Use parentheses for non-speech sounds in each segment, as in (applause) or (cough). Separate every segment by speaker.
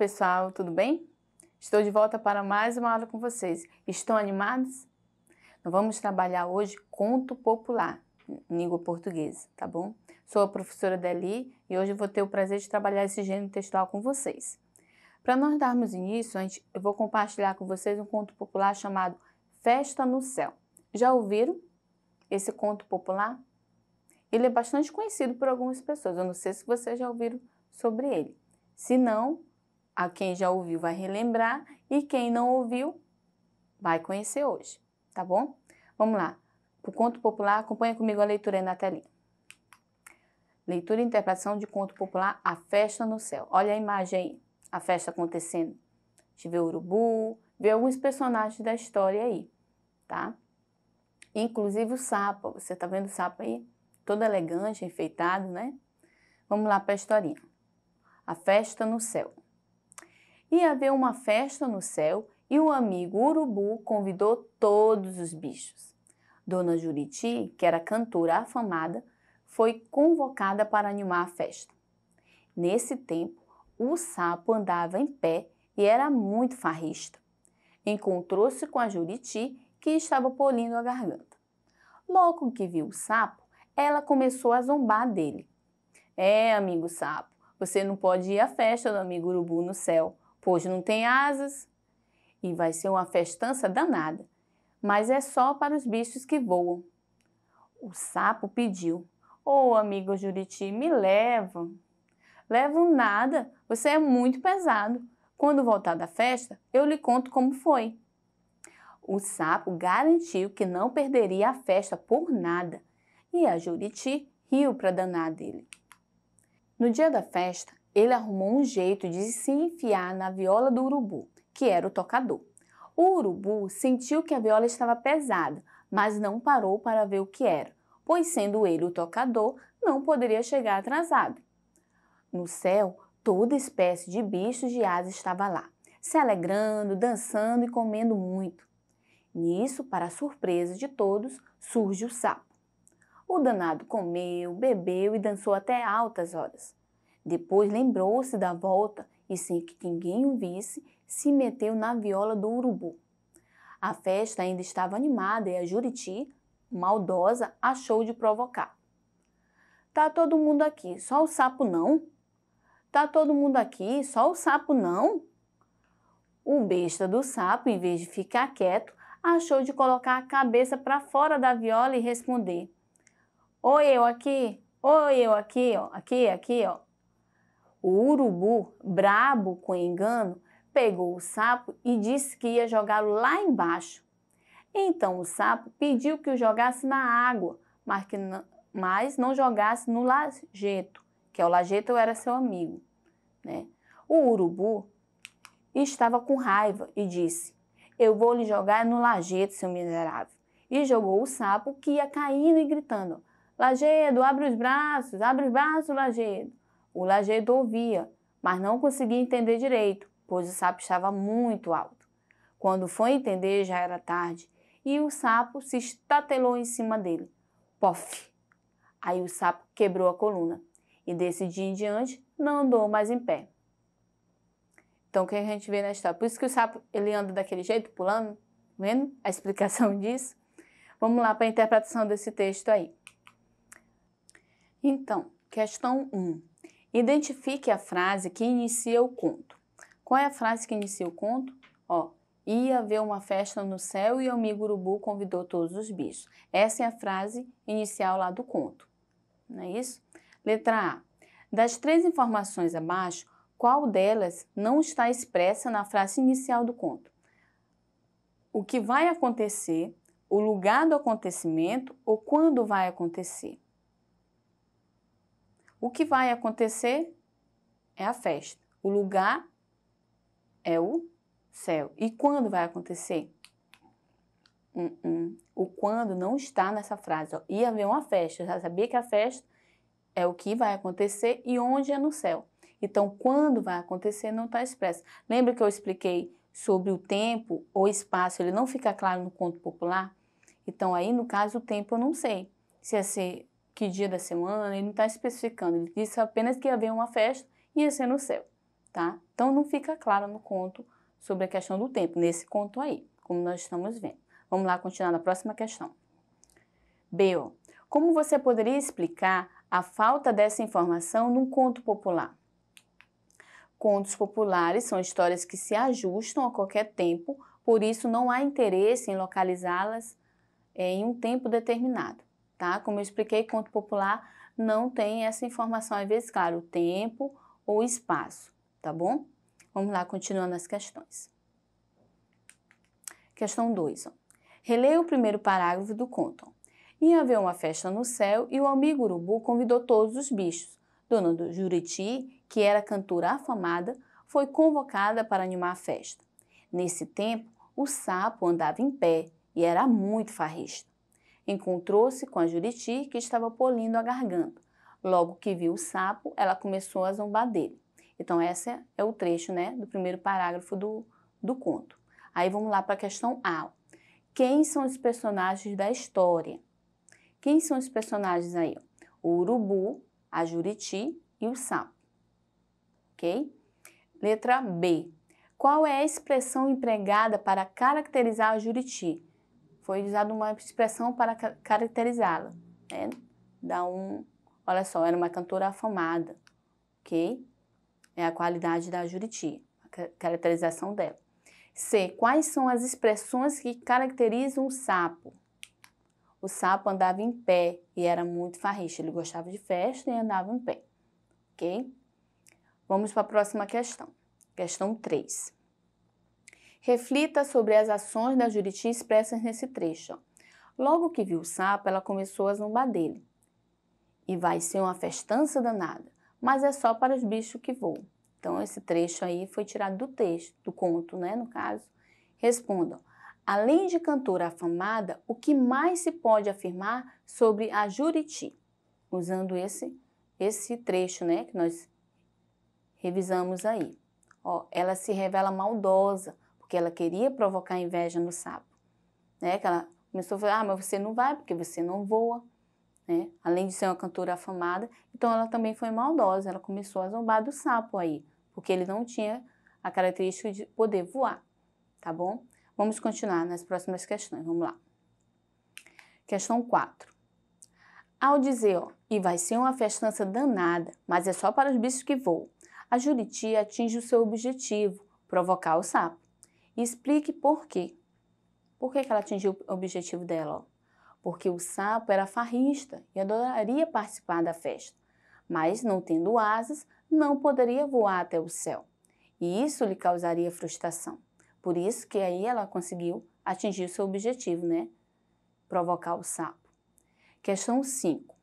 Speaker 1: pessoal, tudo bem? Estou de volta para mais uma aula com vocês. Estão animados? Nós vamos trabalhar hoje conto popular, em língua portuguesa, tá bom? Sou a professora Deli e hoje vou ter o prazer de trabalhar esse gênero textual com vocês. Para nós darmos início, eu vou compartilhar com vocês um conto popular chamado Festa no Céu. Já ouviram esse conto popular? Ele é bastante conhecido por algumas pessoas, eu não sei se vocês já ouviram sobre ele. Se não, a quem já ouviu vai relembrar e quem não ouviu vai conhecer hoje, tá bom? Vamos lá. O conto popular, acompanha comigo a leitura aí na telinha. Leitura e interpretação de conto popular A Festa no Céu. Olha a imagem aí, a festa acontecendo. A gente vê o urubu, vê alguns personagens da história aí, tá? Inclusive o sapo, você tá vendo o sapo aí? Todo elegante, enfeitado, né? Vamos lá para a historinha. A Festa no Céu. Ia haver uma festa no céu e o amigo urubu convidou todos os bichos. Dona Juriti, que era cantora afamada, foi convocada para animar a festa. Nesse tempo, o sapo andava em pé e era muito farrista. Encontrou-se com a Juriti, que estava polindo a garganta. Logo que viu o sapo, ela começou a zombar dele. É, amigo sapo, você não pode ir à festa do amigo urubu no céu pois não tem asas, e vai ser uma festança danada, mas é só para os bichos que voam. O sapo pediu: Ô oh, amigo Juriti, me leva. Levo nada, você é muito pesado. Quando voltar da festa, eu lhe conto como foi. O sapo garantiu que não perderia a festa por nada, e a Juriti riu para danar dele. No dia da festa, ele arrumou um jeito de se enfiar na viola do urubu, que era o tocador. O urubu sentiu que a viola estava pesada, mas não parou para ver o que era, pois, sendo ele o tocador, não poderia chegar atrasado. No céu, toda espécie de bichos de asa estava lá, se alegrando, dançando e comendo muito. Nisso, para surpresa de todos, surge o sapo. O danado comeu, bebeu e dançou até altas horas. Depois lembrou-se da volta e, sem que ninguém o visse, se meteu na viola do urubu. A festa ainda estava animada e a Juriti, maldosa, achou de provocar. Tá todo mundo aqui, só o sapo não? Tá todo mundo aqui, só o sapo não? O besta do sapo, em vez de ficar quieto, achou de colocar a cabeça para fora da viola e responder: Oi, eu aqui, oi, eu aqui, ó, aqui, aqui, ó. O urubu, brabo com engano, pegou o sapo e disse que ia jogá-lo lá embaixo. Então o sapo pediu que o jogasse na água, mas, que não, mas não jogasse no lajeto, que é o lajeto era seu amigo. Né? O urubu estava com raiva e disse: Eu vou lhe jogar no lajeto, seu miserável. E jogou o sapo que ia caindo e gritando: Lajedo, abre os braços, abre os braços, lajedo. O lajedo ouvia, mas não conseguia entender direito, pois o sapo estava muito alto. Quando foi entender, já era tarde, e o sapo se estatelou em cima dele. Pof! Aí o sapo quebrou a coluna e desse dia em diante não andou mais em pé. Então, o que a gente vê na história? Por isso que o sapo ele anda daquele jeito, pulando, vendo a explicação (laughs) disso? Vamos lá para a interpretação desse texto aí. Então, questão 1. Identifique a frase que inicia o conto. Qual é a frase que inicia o conto? Ó, ia haver uma festa no céu e o amigo urubu convidou todos os bichos. Essa é a frase inicial lá do conto. Não é isso? Letra A. Das três informações abaixo, qual delas não está expressa na frase inicial do conto? O que vai acontecer, o lugar do acontecimento ou quando vai acontecer? O que vai acontecer é a festa. O lugar é o céu. E quando vai acontecer? Uh -uh. O quando não está nessa frase. Ó. Ia haver uma festa. Eu já sabia que a festa é o que vai acontecer e onde é no céu. Então, quando vai acontecer não está expresso. Lembra que eu expliquei sobre o tempo ou espaço? Ele não fica claro no conto popular? Então, aí no caso, o tempo eu não sei se ia ser que dia da semana, ele não está especificando, ele disse apenas que havia uma festa e ia ser no céu, tá? Então não fica claro no conto sobre a questão do tempo, nesse conto aí, como nós estamos vendo. Vamos lá continuar na próxima questão. Beo, Como você poderia explicar a falta dessa informação num conto popular? Contos populares são histórias que se ajustam a qualquer tempo, por isso não há interesse em localizá-las eh, em um tempo determinado tá? Como eu expliquei, conto popular não tem essa informação, às vezes, claro, o tempo ou espaço, tá bom? Vamos lá, continuando as questões. Questão 2. Releia o primeiro parágrafo do conto. Ia haver uma festa no céu e o amigo urubu convidou todos os bichos. Dona do Juriti, que era cantora afamada, foi convocada para animar a festa. Nesse tempo, o sapo andava em pé e era muito farrista. Encontrou-se com a Juriti, que estava polindo a garganta. Logo que viu o sapo, ela começou a zombar dele. Então, esse é o trecho né, do primeiro parágrafo do, do conto. Aí vamos lá para a questão A. Quem são os personagens da história? Quem são os personagens aí? O urubu, a juriti e o sapo. Ok? Letra B. Qual é a expressão empregada para caracterizar a juriti? foi usada uma expressão para caracterizá-la. Né? Dá um, olha só, era uma cantora afamada, ok? É a qualidade da Juriti, a caracterização dela. C. Quais são as expressões que caracterizam o sapo? O sapo andava em pé e era muito farricha. Ele gostava de festa e andava em pé. Ok? Vamos para a próxima questão. Questão 3. Reflita sobre as ações da Juriti expressas nesse trecho. Logo que viu o sapo, ela começou a zombar dele. E vai ser uma festança danada, mas é só para os bichos que voam. Então, esse trecho aí foi tirado do texto, do conto, né, no caso. Respondam. Além de cantora afamada, o que mais se pode afirmar sobre a Juriti? Usando esse, esse trecho, né, que nós revisamos aí. Ó, ela se revela maldosa, porque ela queria provocar inveja no sapo. Né? Que ela começou a falar, ah, mas você não vai porque você não voa. Né? Além de ser uma cantora afamada, então ela também foi maldosa, ela começou a zombar do sapo aí, porque ele não tinha a característica de poder voar, tá bom? Vamos continuar nas próximas questões, vamos lá. Questão 4. Ao dizer, ó, e vai ser uma festança danada, mas é só para os bichos que voam, a juriti atinge o seu objetivo, provocar o sapo explique por quê. Por que, que ela atingiu o objetivo dela? Porque o sapo era farrista e adoraria participar da festa, mas não tendo asas, não poderia voar até o céu. E isso lhe causaria frustração. Por isso que aí ela conseguiu atingir o seu objetivo, né? Provocar o sapo. Questão 5.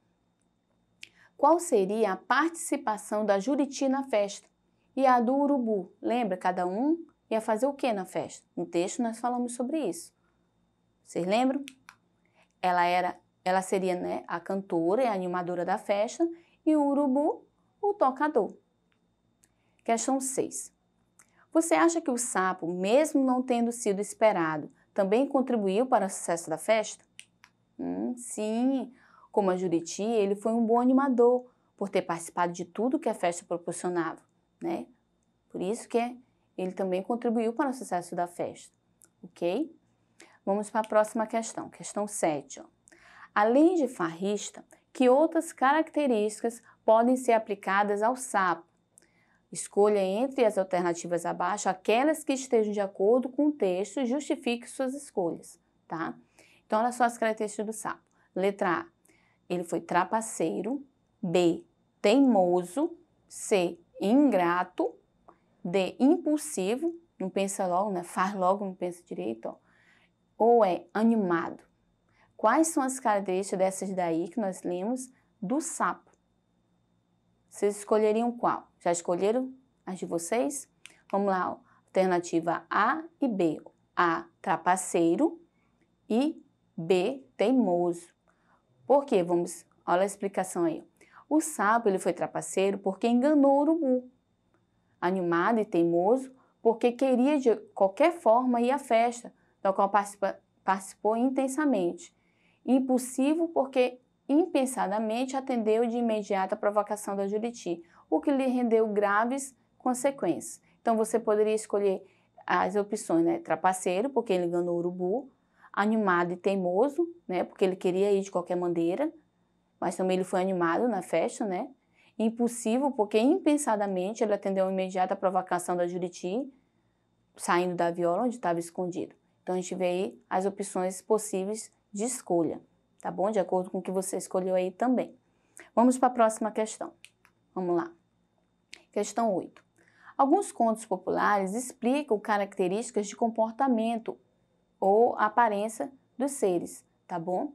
Speaker 1: Qual seria a participação da Juriti na festa? E a do urubu? Lembra cada um Ia fazer o que na festa? No texto nós falamos sobre isso. Vocês lembram? Ela era, ela seria né, a cantora e a animadora da festa e o urubu, o tocador. Questão 6. Você acha que o sapo, mesmo não tendo sido esperado, também contribuiu para o sucesso da festa? Hum, sim, como a Juriti, ele foi um bom animador por ter participado de tudo que a festa proporcionava, né? Por isso que é ele também contribuiu para o sucesso da festa, ok? Vamos para a próxima questão, questão 7. Ó. Além de farrista, que outras características podem ser aplicadas ao sapo? Escolha entre as alternativas abaixo aquelas que estejam de acordo com o texto e justifique suas escolhas, tá? Então, olha só as características do sapo. Letra A, ele foi trapaceiro. B, teimoso. C, ingrato. D, impulsivo, não pensa logo, né? faz logo, não pensa direito, ó. ou é animado. Quais são as características dessas daí que nós lemos do sapo? Vocês escolheriam qual? Já escolheram as de vocês? Vamos lá, ó. alternativa A e B. A, trapaceiro e B, teimoso. Por quê? Vamos, olha a explicação aí. O sapo ele foi trapaceiro porque enganou o urubu animado e teimoso, porque queria de qualquer forma ir à festa, da qual participa, participou intensamente. Impulsivo, porque impensadamente atendeu de imediato à provocação da Juriti, o que lhe rendeu graves consequências. Então você poderia escolher as opções, né? Trapaceiro, porque ele enganou o urubu, animado e teimoso, né? Porque ele queria ir de qualquer maneira, mas também ele foi animado na festa, né? impossível porque impensadamente ele atendeu a imediata provocação da Juriti, saindo da viola onde estava escondido. Então a gente vê aí as opções possíveis de escolha, tá bom? De acordo com o que você escolheu aí também. Vamos para a próxima questão. Vamos lá. Questão 8. Alguns contos populares explicam características de comportamento ou aparência dos seres, tá bom?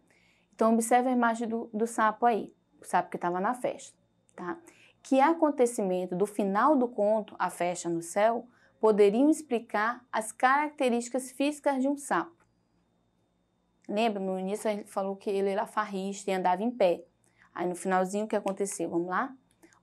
Speaker 1: Então observe a imagem do, do sapo aí, o sapo que estava na festa tá? Que acontecimento do final do conto, A Festa no Céu, poderiam explicar as características físicas de um sapo. Lembra, no início ele falou que ele era farrista e andava em pé. Aí no finalzinho o que aconteceu? Vamos lá?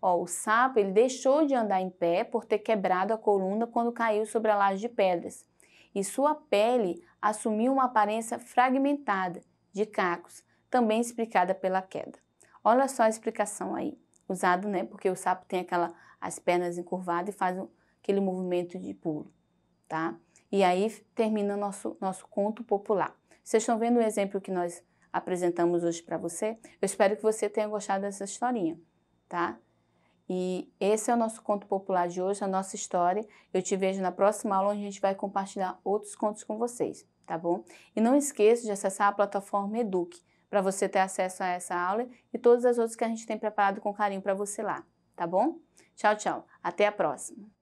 Speaker 1: Ó, o sapo ele deixou de andar em pé por ter quebrado a coluna quando caiu sobre a laje de pedras. E sua pele assumiu uma aparência fragmentada, de cacos, também explicada pela queda. Olha só a explicação aí usado, né? Porque o sapo tem aquela as pernas encurvadas e faz um, aquele movimento de pulo, tá? E aí termina nosso nosso conto popular. Vocês estão vendo o exemplo que nós apresentamos hoje para você? Eu espero que você tenha gostado dessa historinha, tá? E esse é o nosso conto popular de hoje, a nossa história. Eu te vejo na próxima aula onde a gente vai compartilhar outros contos com vocês, tá bom? E não esqueça de acessar a plataforma Eduque para você ter acesso a essa aula e todas as outras que a gente tem preparado com carinho para você lá, tá bom? Tchau, tchau. Até a próxima.